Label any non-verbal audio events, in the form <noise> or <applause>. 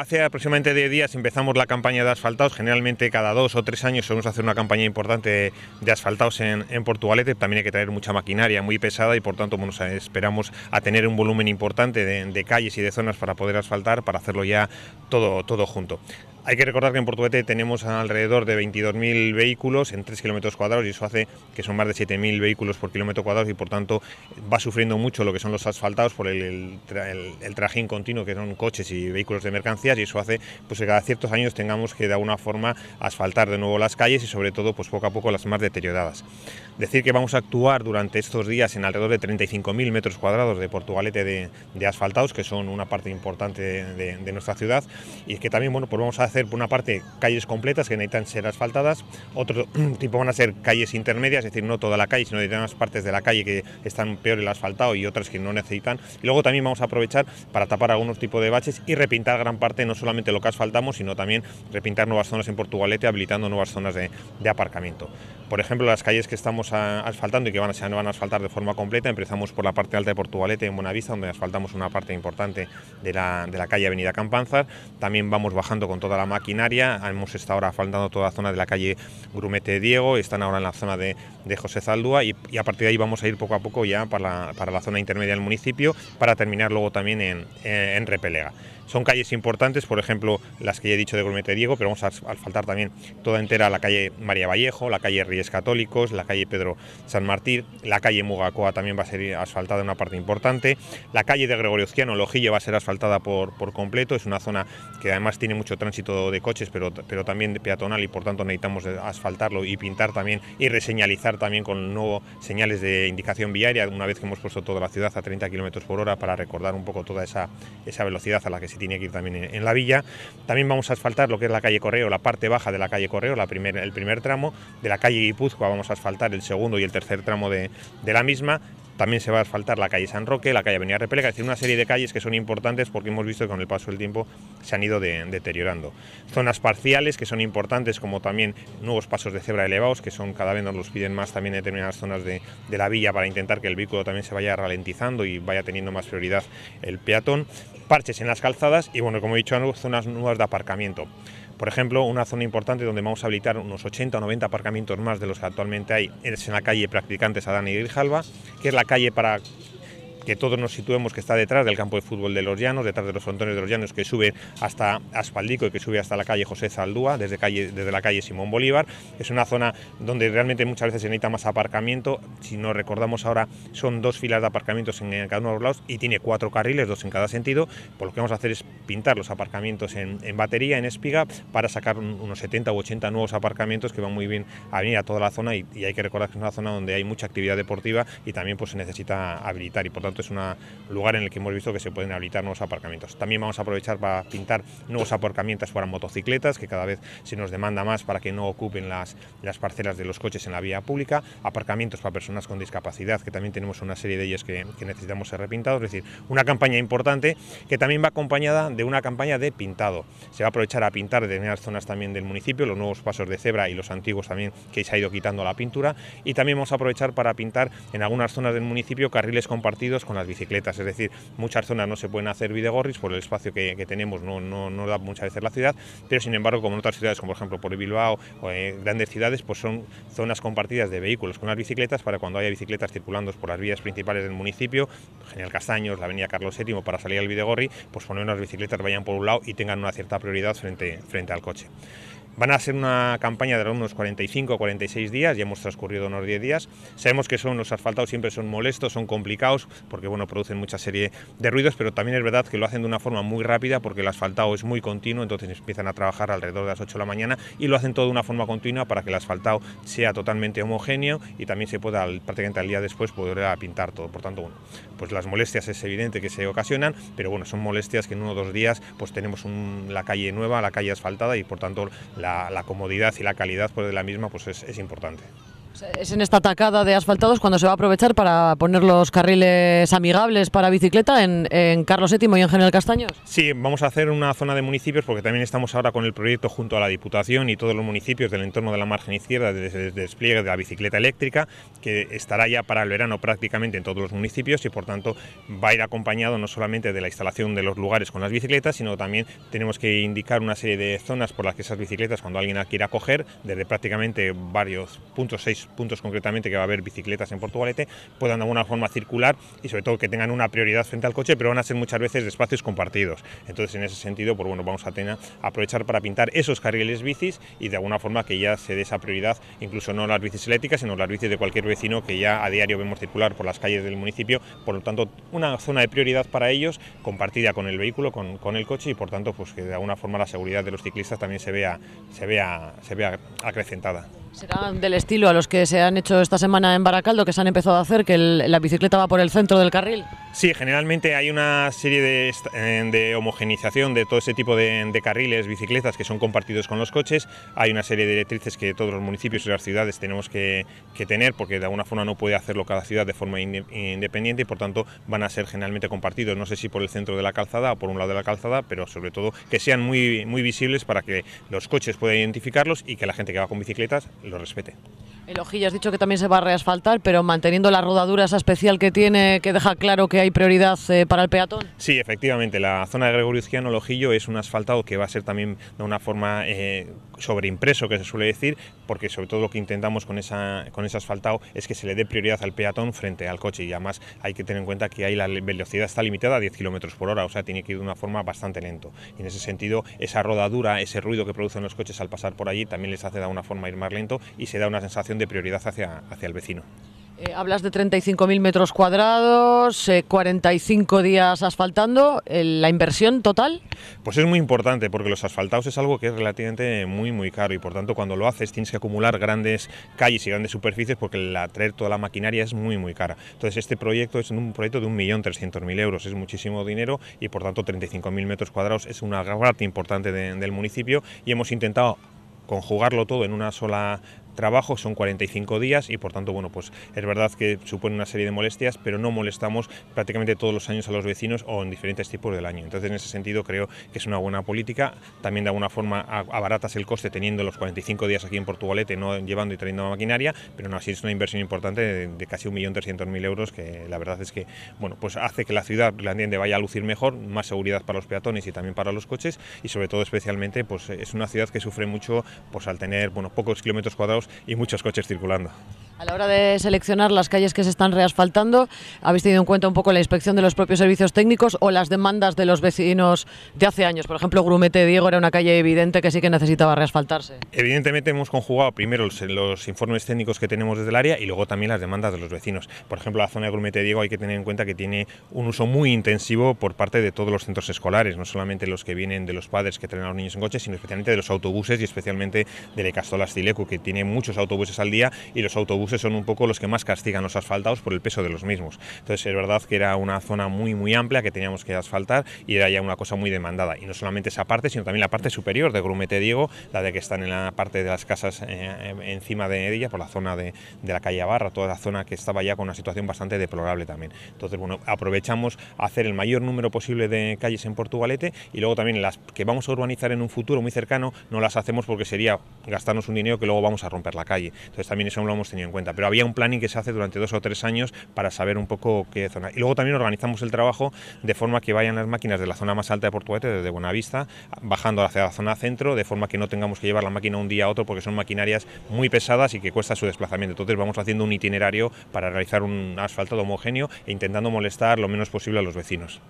Hace aproximadamente 10 días empezamos la campaña de asfaltados. Generalmente cada dos o tres años solemos hacer una campaña importante de asfaltados en, en Portugalete. También hay que traer mucha maquinaria muy pesada y por tanto esperamos a tener un volumen importante de, calles y de zonas para poder asfaltar, para hacerlo ya todo, todo junto. Hay que recordar que en Portuguete tenemos alrededor de 22.000 vehículos en 3 kilómetros cuadrados y eso hace que son más de 7.000 vehículos por kilómetro cuadrado y por tanto va sufriendo mucho lo que son los asfaltados por el, el, el, trajín continuo que son coches y vehículos de mercancías y eso hace pues, que cada ciertos años tengamos que de alguna forma asfaltar de nuevo las calles y sobre todo pues, poco a poco las más deterioradas. Decir que vamos a actuar durante estos días en alrededor de 35.000 metros cuadrados de Portugalete de, asfaltados que son una parte importante de, nuestra ciudad y que también bueno, pues vamos a hacer hacer, por una parte, calles completas que necesitan ser asfaltadas, otro <clears throat> tipo van a ser calles intermedias, es decir, no toda la calle, sino determinadas partes de la calle que están peor el asfaltado y otras que no necesitan. Y luego también vamos a aprovechar para tapar algunos tipos de baches y repintar gran parte, no solamente lo que asfaltamos, sino también repintar nuevas zonas en Portugalete, habilitando nuevas zonas de, aparcamiento. Por ejemplo, las calles que estamos ah, asfaltando y que van a, se van a asfaltar de forma completa, empezamos por la parte alta de Portugalete, en Buenavista, donde asfaltamos una parte importante de la, de la calle Avenida Campanzar. También vamos bajando con toda la maquinaria. Hemos estado ahora faltando toda la zona de la calle Grumete Diego, están ahora en la zona de, José Zaldúa y, a partir de ahí vamos a ir poco a poco ya para la, zona intermedia del municipio para terminar luego también en, eh, en Repelega. Son calles importantes, por ejemplo, las que ya he dicho de Grumete Diego, pero vamos a asfaltar también toda entera la calle María Vallejo, la calle Reyes Católicos, la calle Pedro San Martín, la calle Mugacoa también va a ser asfaltada una parte importante, la calle de Gregorio Lojillo, va a ser asfaltada por, por completo, es una zona que además tiene mucho tránsito de coches, pero, pero también de peatonal y por tanto necesitamos asfaltarlo y pintar también y reseñalizar también con nuevos señales de indicación viaria, una vez que hemos puesto toda la ciudad a 30 kilómetros por hora para recordar un poco toda esa, esa velocidad a la que se tiene que ir también en, la villa. También vamos a asfaltar lo que es la calle Correo, la parte baja de la calle Correo, la el primer tramo, de la calle Guipúzcoa vamos a asfaltar el segundo y el tercer tramo de, de la misma también se va a asfaltar la calle San Roque, la calle Avenida Repelega, es decir, una serie de calles que son importantes porque hemos visto que con el paso del tiempo se han ido deteriorando. Zonas parciales que son importantes, como también nuevos pasos de cebra elevados, que son cada vez nos los piden más también en determinadas zonas de, de la villa para intentar que el vehículo también se vaya ralentizando y vaya teniendo más prioridad el peatón. Parches en las calzadas y, bueno, como he dicho, zonas nuevas de aparcamiento. Por ejemplo, una zona importante donde vamos a habilitar unos 80 o 90 aparcamientos más de los que actualmente hay es en la calle Practicantes Adán y Grijalva, que es la calle para que todos nos situemos que está detrás del campo de fútbol de Los Llanos, detrás de los frontones de Los Llanos que sube hasta Aspaldico y que sube hasta la calle José Zaldúa, desde, calle, desde la calle Simón Bolívar. Es una zona donde realmente muchas veces se necesita más aparcamiento. Si nos recordamos ahora, son dos filas de aparcamientos en cada uno de los lados y tiene cuatro carriles, dos en cada sentido. Por lo que vamos a hacer es pintar los aparcamientos en, batería, en espiga, para sacar unos 70 u 80 nuevos aparcamientos que van muy bien a venir a toda la zona y, y hay que recordar que es una zona donde hay mucha actividad deportiva y también pues, se necesita habilitar y por tanto es un lugar en el que hemos visto que se pueden habilitar nuevos aparcamientos. También vamos a aprovechar para pintar nuevos aparcamientos para motocicletas, que cada vez se nos demanda más para que no ocupen las, parcelas de los coches en la vía pública, aparcamientos para personas con discapacidad, que también tenemos una serie de ellas que, necesitamos ser repintados, es decir, una campaña importante que también va acompañada de una campaña de pintado. Se va a aprovechar a pintar determinadas zonas también del municipio, los nuevos pasos de cebra y los antiguos también que se ha ido quitando la pintura y también vamos a aprovechar para pintar en algunas zonas del municipio carriles compartidos con las bicicletas, es decir, muchas zonas no se pueden hacer videgorris... por el espacio que, tenemos, no, no, da muchas veces la ciudad, pero sin embargo, como en otras ciudades, como por ejemplo por Bilbao o eh, grandes ciudades, pues son zonas compartidas de vehículos con las bicicletas para cuando haya bicicletas circulando por las vías principales del municipio, General Castaños, la Avenida Carlos VII, para salir al videgorri... pues poner unas bicicletas vayan por un lado y tengan una cierta prioridad frente, frente al coche. Van a ser una campaña de unos 45 o 46 días, ya hemos transcurrido unos 10 días. Sabemos que son los asfaltados siempre son molestos, son complicados, porque bueno, producen mucha serie de ruidos, pero también es verdad que lo hacen de una forma muy rápida porque el asfaltado es muy continuo, entonces empiezan a trabajar alrededor de las 8 de la mañana y lo hacen todo de una forma continua para que el asfaltado sea totalmente homogéneo y también se pueda prácticamente al día después poder ah, pintar todo. Por tanto, bueno, pues las molestias es evidente que se ocasionan, pero bueno, son molestias que en uno o dos días pues tenemos la calle nueva, la calle asfaltada y por tanto la la, comodidad y la calidad pues, de la misma pues es importante. Es en esta tacada de asfaltados cuando se va a aprovechar para poner los carriles amigables para bicicleta en, Carlos VII y en General Castaños. Sí, vamos a hacer una zona de municipios porque también estamos ahora con el proyecto junto a la Diputación y todos los municipios del entorno de la margen izquierda de el despliegue de la bicicleta eléctrica que estará ya para el verano prácticamente en todos los municipios y por tanto va a ir acompañado no solamente de la instalación de los lugares con las bicicletas, sino también tenemos que indicar una serie de zonas por las que esas bicicletas cuando alguien la quiera coger, desde prácticamente varios puntos, seis puntos concretamente que va a haber bicicletas en Portugalete, puedan de alguna forma circular y sobre todo que tengan una prioridad frente al coche, pero van a ser muchas veces de espacios compartidos. Entonces, en ese sentido, pues bueno, vamos a tener, aprovechar para pintar esos carriles bicis y de alguna forma que ya se dé esa prioridad, incluso no las bicis eléctricas, sino las bicis de cualquier vecino que ya a diario vemos circular por las calles del municipio. Por lo tanto, una zona de prioridad para ellos, compartida con el vehículo, con, el coche y por tanto, pues que de alguna forma la seguridad de los ciclistas también se vea, se vea, se vea acrecentada. Será del estilo a los que se han hecho esta semana en Baracaldo, que se han empezado a hacer, que la bicicleta va por el centro del carril. Sí, generalmente hay una serie de, de homogenización de todo ese tipo de, carriles, bicicletas que son compartidos con los coches. Hay una serie de directrices que todos los municipios y las ciudades tenemos que, tener, porque de alguna forma no puede hacerlo cada ciudad de forma independiente y por tanto van a ser generalmente compartidos. No sé si por el centro de la calzada o por un lado de la calzada, pero sobre todo que sean muy, muy visibles para que los coches puedan identificarlos y que la gente que va con bicicletas lo respete. El ojillo has dicho que también se va a reasfaltar, pero manteniendo la rodadura esa especial que tiene, que deja claro que hay prioridad eh, para el peatón. Sí, efectivamente, la zona de Gregorio Uciano el Ojillo, es un asfaltado que va a ser también de una forma eh, sobreimpreso, que se suele decir, porque sobre todo lo que intentamos con, esa, con ese asfaltado es que se le dé prioridad al peatón frente al coche y además hay que tener en cuenta que ahí la velocidad está limitada a 10 km por hora, o sea, tiene que ir de una forma bastante lento. Y en ese sentido, esa rodadura, ese ruido que producen los coches al pasar por allí también les hace de una forma ir más lento y se da una sensación de prioridad hacia, hacia el vecino. Eh, hablas de 35.000 metros cuadrados, 45 eh, días asfaltando, eh, ¿la inversión total? Pues es muy importante porque los asfaltados es algo que es relativamente muy muy caro y por tanto cuando lo haces tienes que acumular grandes calles y grandes superficies porque el toda la maquinaria es muy muy cara. Entonces este proyecto es un proyecto de 1.300.000 euros, es muchísimo dinero y por tanto 35.000 metros cuadrados es una parte importante del municipio y hemos intentado conjugarlo todo en una sola trabajo, son 45 días y por tanto, bueno, pues es verdad que supone una serie de molestias, pero no molestamos prácticamente todos los años a los vecinos o en diferentes tipos del año. Entonces, en ese sentido, creo que es una buena política. También de alguna forma abaratas el coste teniendo los 45 días aquí en Portugalete, no llevando y trayendo maquinaria, pero no así es una inversión importante de, casi 1.300.000 euros que la verdad es que, bueno, pues hace que la ciudad grande vaya a lucir mejor, más seguridad para los peatones y también para los coches y sobre todo especialmente pues es una ciudad que sufre mucho pues al tener bueno pocos kilómetros cuadrados y muchos coches circulando. A la hora de seleccionar las calles que se están reasfaltando, ¿habéis tenido en cuenta un poco la inspección de los propios servicios técnicos o las demandas de los vecinos de hace años? Por ejemplo, Grumete Diego era una calle evidente que sí que necesitaba reasfaltarse. Evidentemente hemos conjugado primero los, informes técnicos que tenemos desde el área y luego también las demandas de los vecinos. Por ejemplo, la zona de Grumete Diego hay que tener en cuenta que tiene un uso muy intensivo por parte de todos los centros escolares, no solamente los que vienen de los padres que traen a los niños en coche, sino especialmente de los autobuses y especialmente de Castolas Cilecu, que tiene muchos autobuses al día y los autobuses son un poco los que más castigan los asfaltados por el peso de los mismos. Entonces es verdad que era una zona muy muy amplia que teníamos que asfaltar y era ya una cosa muy demandada. Y no solamente esa parte, sino también la parte superior de Grumete Diego, la de que están en la parte de las casas eh, eh, encima de ella, por la zona de, la calle Barra, toda la zona que estaba ya con una situación bastante deplorable también. Entonces, bueno, aprovechamos hacer el mayor número posible de calles en Portugalete y luego también las que vamos a urbanizar en un futuro muy cercano no las hacemos porque sería gastarnos un dinero que luego vamos a romper la calle. Entonces también eso lo hemos tenido en cuenta. Pero había un planning que se hace durante dos o tres años para saber un poco qué zona. Y luego también organizamos el trabajo de forma que vayan las máquinas de la zona más alta de Portuguete, desde Buenavista, bajando hacia la zona centro, de forma que no tengamos que llevar la máquina un día a otro porque son maquinarias muy pesadas y que cuesta su desplazamiento. Entonces vamos haciendo un itinerario para realizar un asfaltado homogéneo e intentando molestar lo menos posible a los vecinos.